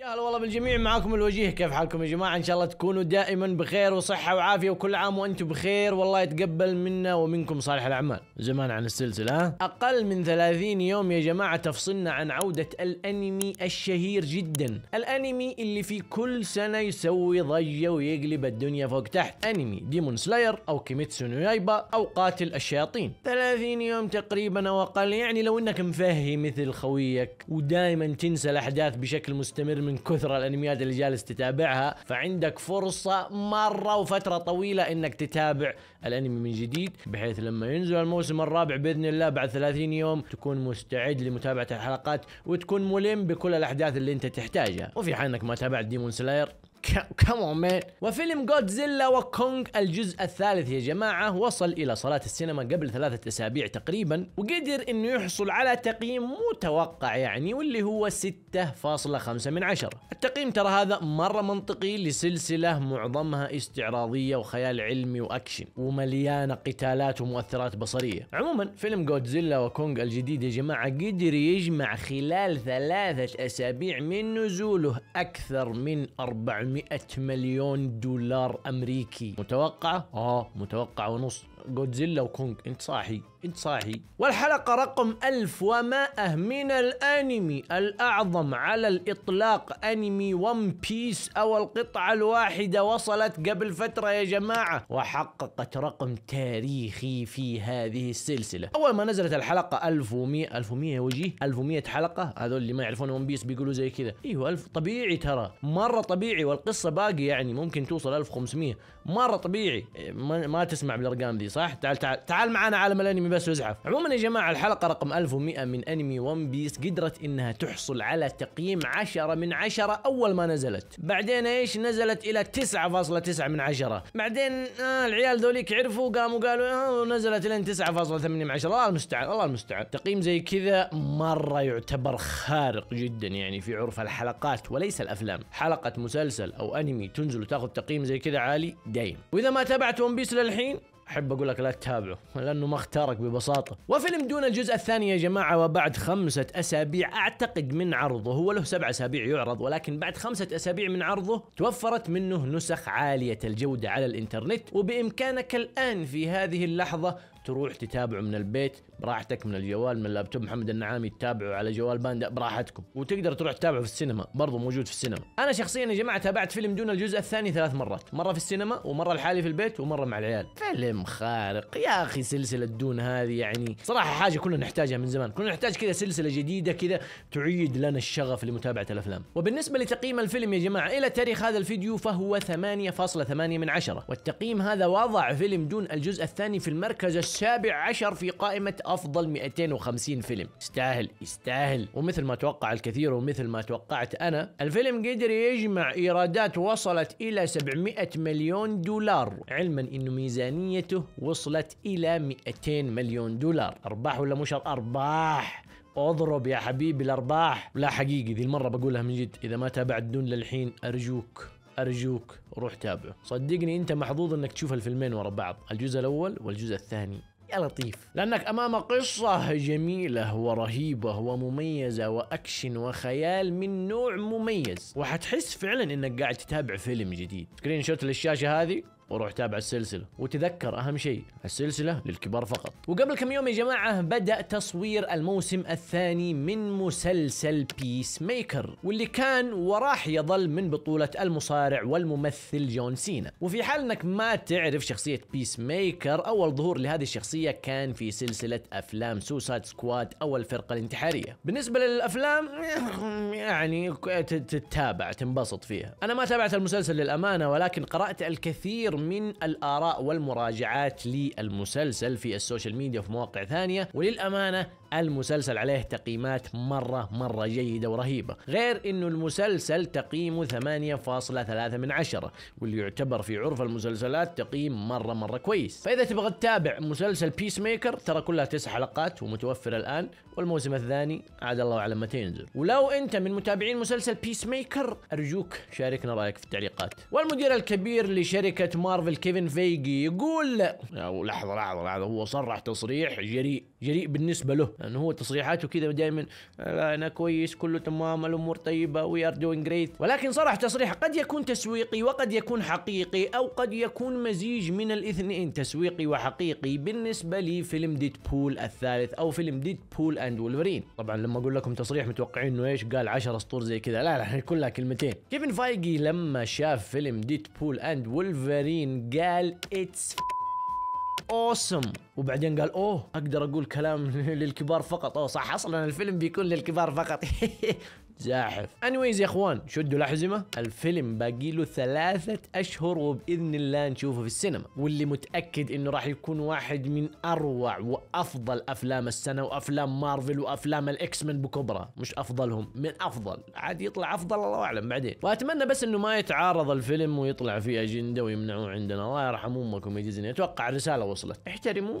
يا هلا والله بالجميع معاكم الوجيه كيف حالكم يا جماعه ان شاء الله تكونوا دائما بخير وصحه وعافيه وكل عام وانتم بخير والله يتقبل منا ومنكم صالح الاعمال زمان عن السلسله ها اقل من 30 يوم يا جماعه تفصلنا عن عوده الانمي الشهير جدا الانمي اللي في كل سنه يسوي ضجه ويقلب الدنيا فوق تحت انمي ديمون سلاير او كيميتسو نو يايبا او قاتل الشياطين 30 يوم تقريبا او اقل يعني لو انك مفهي مثل خويك ودائما تنسى الاحداث بشكل مستمر من كثر الانميات اللي جالس تتابعها فعندك فرصه مره وفتره طويله انك تتابع الانمي من جديد بحيث لما ينزل الموسم الرابع باذن الله بعد 30 يوم تكون مستعد لمتابعه الحلقات وتكون ملم بكل الاحداث اللي انت تحتاجها وفي حال انك ما تابعت ديمون سلاير كمون مان وفيلم جودزيلا وكونغ الجزء الثالث يا جماعة وصل إلى صالات السينما قبل ثلاثة أسابيع تقريبا وقدر إنه يحصل على تقييم متوقع يعني واللي هو 6.5 من عشرة التقييم ترى هذا مرة منطقي لسلسلة معظمها استعراضية وخيال علمي وأكشن ومليانة قتالات ومؤثرات بصرية عموما فيلم جودزيلا وكونغ الجديد يا جماعة قدر يجمع خلال ثلاثة أسابيع من نزوله أكثر من 400 400 مليون دولار امريكي متوقعه اه متوقعه ونص جودزيلا وكونغ انت صاحي انت صاحي والحلقة رقم 1100 من الانمي الاعظم على الاطلاق انمي ون بيس او القطعة الواحدة وصلت قبل فترة يا جماعة وحققت رقم تاريخي في هذه السلسلة اول ما نزلت الحلقة 1100 1100 وجيه 1100 حلقة هذول اللي ما يعرفون ون بيس بيقولوا زي كذا ايوه 1000 طبيعي ترى مرة طبيعي والقصة باقي يعني ممكن توصل 1500 مرة طبيعي ما, ما تسمع بالارقام ذي صح تعال تعال تعال معنا عالم الانمي بس وازعف عموما يا جماعه الحلقه رقم 1100 من انمي ون بيس قدرت انها تحصل على تقييم 10 من 10 اول ما نزلت بعدين ايش نزلت الى 9.9 من 10 بعدين آه العيال ذوليك عرفوا قاموا قالوا آه نزلت لين 9.8 من 10 الله المستعان الله المستعان تقييم زي كذا مره يعتبر خارق جدا يعني في عرف الحلقات وليس الافلام حلقه مسلسل او انمي تنزل وتاخذ تقييم زي كذا عالي دايم واذا ما تابعت ون بيس للحين احب اقول لك لا تتابعه لانه ما اختارك ببساطه وفيلم دون الجزء الثاني يا جماعه وبعد خمسة اسابيع اعتقد من عرضه هو له سبع اسابيع يعرض ولكن بعد خمسة اسابيع من عرضه توفرت منه نسخ عاليه الجوده على الانترنت وبامكانك الان في هذه اللحظه تروح تتابعه من البيت براحتك من الجوال من اللابتوب محمد النعامي تتابعه على جوال باندا براحتكم وتقدر تروح تتابعه في السينما برضه موجود في السينما انا شخصيا يا جماعه تابعت فيلم دون الجزء الثاني ثلاث مرات مره في السينما ومره لحالي في البيت ومره مع العيال فيلم خارق يا اخي سلسله دون هذه يعني صراحه حاجه كنا نحتاجها من زمان كنا نحتاج كذا سلسله جديده كذا تعيد لنا الشغف لمتابعه الافلام وبالنسبه لتقييم الفيلم يا جماعه الى تاريخ هذا الفيديو فهو 8.8 من 10 والتقييم هذا وضع فيلم دون الجزء الثاني في المركز السابع عشر في قائمه افضل 250 فيلم يستاهل يستاهل ومثل ما توقع الكثير ومثل ما توقعت انا الفيلم قدر يجمع ايرادات وصلت الى 700 مليون دولار علما انه ميزانيته وصلت الى 200 مليون دولار ارباح ولا مش ارباح اضرب يا حبيبي الارباح لا حقيقي ذي المره بقولها من جد اذا ما تابعت دون للحين ارجوك ارجوك روح تابعه صدقني انت محظوظ انك تشوف الفيلمين ورا بعض الجزء الاول والجزء الثاني يا لطيف لأنك أمام قصة جميلة ورهيبة ومميزة وأكشن وخيال من نوع مميز وحتحس فعلا أنك قاعد تتابع فيلم جديد سكرين شوت للشاشة هذه وروح تابع السلسلة وتذكر أهم شيء السلسلة للكبار فقط وقبل كم يوم يا جماعة بدأ تصوير الموسم الثاني من مسلسل بيس ميكر واللي كان وراح يظل من بطولة المصارع والممثل جون سينا وفي حال أنك ما تعرف شخصية بيس ميكر أول ظهور لهذه الشخصية كان في سلسلة أفلام سوسايد سكواد أو الفرقة الانتحارية بالنسبة للأفلام يعني تتابع تنبسط فيها أنا ما تابعت المسلسل للأمانة ولكن قرأت الكثير من الآراء والمراجعات للمسلسل في السوشيال ميديا وفي مواقع ثانية وللأمانة المسلسل عليه تقييمات مرة مرة جيدة ورهيبة غير انه المسلسل تقييمه 8.3 من عشرة واللي يعتبر في عرف المسلسلات تقييم مرة مرة كويس فاذا تبغى تتابع مسلسل بيس ميكر ترى كلها تسع حلقات ومتوفرة الان والموسم الثاني عاد الله اعلم متى ينزل ولو انت من متابعين مسلسل بيس ميكر ارجوك شاركنا رايك في التعليقات والمدير الكبير لشركة مارفل كيفن فيجي يقول لحظة لحظة لحظة هو صرح تصريح جريء جريء بالنسبة له لانه يعني هو تصريحاته كذا دائما انا كويس كله تمام الامور طيبه وي ار دوينج جريت ولكن صراحه تصريح قد يكون تسويقي وقد يكون حقيقي او قد يكون مزيج من الاثنين تسويقي وحقيقي بالنسبه لفيلم ديدبول الثالث او فيلم ديدبول اند ولفرين طبعا لما اقول لكم تصريح متوقعين انه ايش قال 10 سطور زي كذا لا لا كلها كلمتين كيفن فايجي لما شاف فيلم ديدبول اند ولفرين قال اتس awesome وبعدين قال اوه اقدر اقول كلام للكبار فقط اوه صح اصلا الفيلم بيكون للكبار فقط زاحف انيويز يا اخوان شدوا الاحزمه الفيلم باقي له ثلاثة اشهر وباذن الله نشوفه في السينما واللي متاكد انه راح يكون واحد من اروع وافضل افلام السنه وافلام مارفل وافلام الاكس من بكبرى مش افضلهم من افضل عاد يطلع افضل الله اعلم بعدين واتمنى بس انه ما يتعارض الفيلم ويطلع فيه اجنده ويمنعوه عندنا الله يرحم امكم يا ديزني اتوقع الرساله وصلت احترموا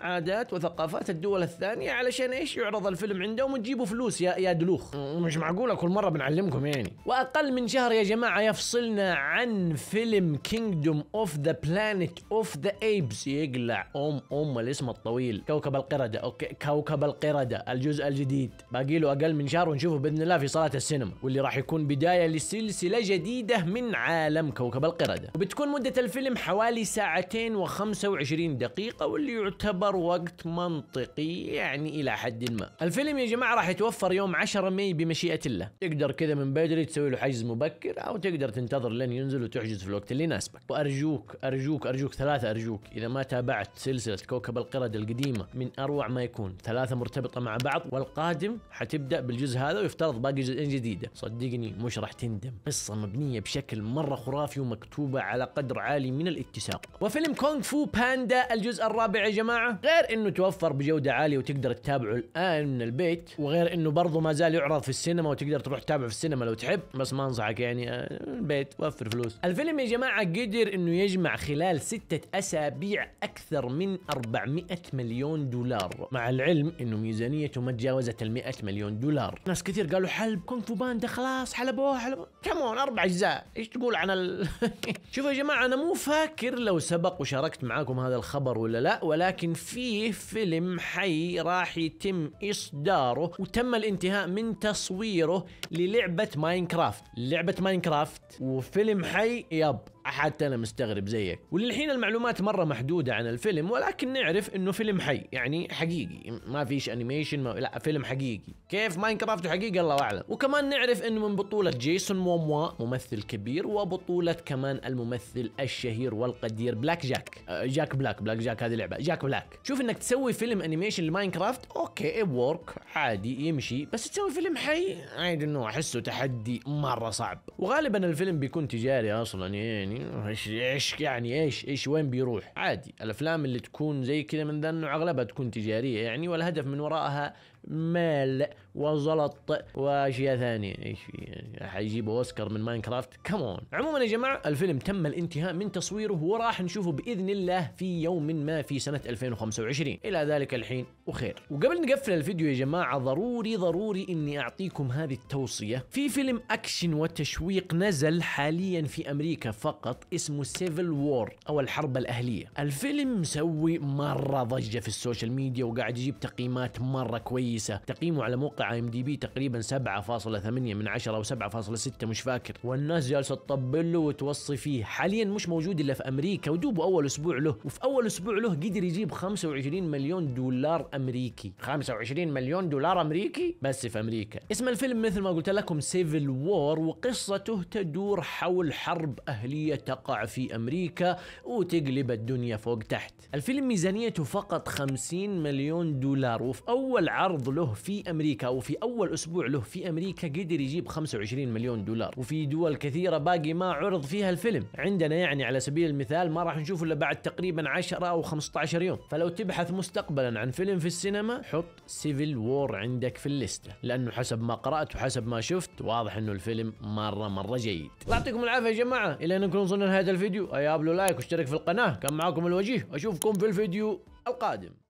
عادات وثقافات الدول الثانيه علشان ايش يعرض الفيلم عندهم وتجيبوا فلوس يا يا دلوخ مش معقوله كل مره بنعلمكم يعني واقل من شهر يا جماعه يفصلنا عن فيلم كينجدوم اوف ذا بلانيت اوف ذا ايبس يقلع ام ام الاسم الطويل كوكب القرده اوكي كوكب القرده الجزء الجديد باقي له اقل من شهر ونشوفه باذن الله في صاله السينما واللي راح يكون بدايه لسلسله جديده من عالم كوكب القرده وبتكون مده الفيلم حوالي ساعتين و25 دقيقه واللي يعتبر يعتبر وقت منطقي يعني الى حد ما الفيلم يا جماعه راح يتوفر يوم 10 ماي بمشيئه الله تقدر كذا من بدري تسوي له حجز مبكر او تقدر تنتظر لين ينزل وتحجز في الوقت اللي يناسبك وارجوك ارجوك ارجوك ثلاثه ارجوك اذا ما تابعت سلسله كوكب القرد القديمه من اروع ما يكون ثلاثه مرتبطه مع بعض والقادم حتبدا بالجزء هذا ويفترض باقي جزئين جديده صدقني مش راح تندم قصه مبنيه بشكل مره خرافي ومكتوبه على قدر عالي من الاتساق وفيلم كونغ فو باندا الجزء الرابع يا جماعه غير انه توفر بجوده عاليه وتقدر تتابعه الان من البيت وغير انه برضه ما زال يعرض في السينما وتقدر تروح تتابعه في السينما لو تحب بس ما انصحك يعني آه، البيت وفر فلوس الفيلم يا جماعه قدر انه يجمع خلال ستة اسابيع اكثر من 400 مليون دولار مع العلم انه ميزانيته ما تجاوزت ال 100 مليون دولار ناس كثير قالوا حلب كونغ فو باندا خلاص حلبوه حلبوه كمون اربع اجزاء ايش تقول عن ال... شوفوا يا جماعه انا مو فاكر لو سبق وشاركت معاكم هذا الخبر ولا لا ولكن في فيه فيلم حي راح يتم إصداره وتم الانتهاء من تصويره للعبة ماينكرافت لعبة ماينكرافت وفيلم حي يب حتى انا مستغرب زيك وللحين المعلومات مره محدوده عن الفيلم ولكن نعرف انه فيلم حي يعني حقيقي ما فيش انيميشن ما... لا فيلم حقيقي كيف ماينكرافت حقيقي الله اعلم وكمان نعرف انه من بطوله جيسون موموا ممثل كبير وبطوله كمان الممثل الشهير والقدير بلاك جاك آه، جاك بلاك بلاك جاك هذه لعبه جاك بلاك شوف انك تسوي فيلم انيميشن لماينكرافت اوكي ورك عادي يمشي بس تسوي فيلم حي عادي انه احسه تحدي مره صعب وغالبا الفيلم بيكون تجاري اصلا يعني ايش ايش يعني ايش ايش وين بيروح عادي الافلام اللي تكون زي كذا من ذا انه اغلبها تكون تجاريه يعني والهدف من وراءها مال وزلط واشياء ثانيه ايش في حيجيب اوسكار من ماينكرافت كمون عموما يا جماعه الفيلم تم الانتهاء من تصويره وراح نشوفه باذن الله في يوم ما في سنه 2025 الى ذلك الحين وخير وقبل نقفل الفيديو يا جماعه ضروري ضروري اني اعطيكم هذه التوصيه في فيلم اكشن وتشويق نزل حاليا في امريكا فقط اسمه سيفل وور او الحرب الاهليه الفيلم مسوي مره ضجه في السوشيال ميديا وقاعد يجيب تقييمات مره كويسه كويسة تقييمه على موقع ام دي بي تقريبا 7.8 من 10 او 7.6 مش فاكر والناس جالسة تطبل له وتوصي فيه حاليا مش موجود الا في امريكا ودوب اول اسبوع له وفي اول اسبوع له قدر يجيب 25 مليون دولار امريكي 25 مليون دولار امريكي بس في امريكا اسم الفيلم مثل ما قلت لكم سيفل وور وقصته تدور حول حرب اهلية تقع في امريكا وتقلب الدنيا فوق تحت الفيلم ميزانيته فقط 50 مليون دولار وفي اول عرض عرض له في امريكا او في اول اسبوع له في امريكا قدر يجيب 25 مليون دولار وفي دول كثيره باقي ما عرض فيها الفيلم عندنا يعني على سبيل المثال ما راح نشوفه الا بعد تقريبا 10 او 15 يوم فلو تبحث مستقبلا عن فيلم في السينما حط سيفل وور عندك في الليسته لانه حسب ما قرات وحسب ما شفت واضح انه الفيلم مره مره جيد يعطيكم العافيه يا جماعه الى ان نكون وصلنا لنهايه الفيديو ايابلو لايك واشترك في القناه كان معاكم الوجيه اشوفكم في الفيديو القادم